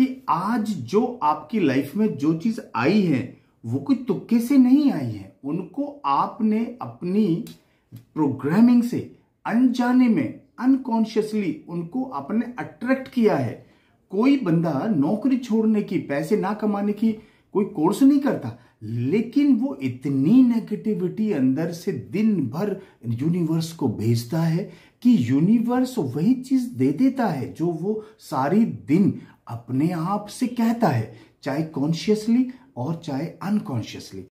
कि आज जो आपकी लाइफ में जो चीज आई है वो कोई तुक्के से नहीं आई है उनको आपने अपनी प्रोग्रामिंग से अनजाने में अनकॉन्शियसली उनको आपने अट्रैक्ट किया है कोई बंदा नौकरी छोड़ने की पैसे ना कमाने की कोई कोर्स नहीं करता लेकिन वो इतनी नेगेटिविटी अंदर से दिन भर यूनिवर्स को भेजता है कि यूनिवर्स वही चीज दे देता है जो वो सारी दिन अपने आप से कहता है चाहे कॉन्शियसली और चाहे अनकॉन्शियसली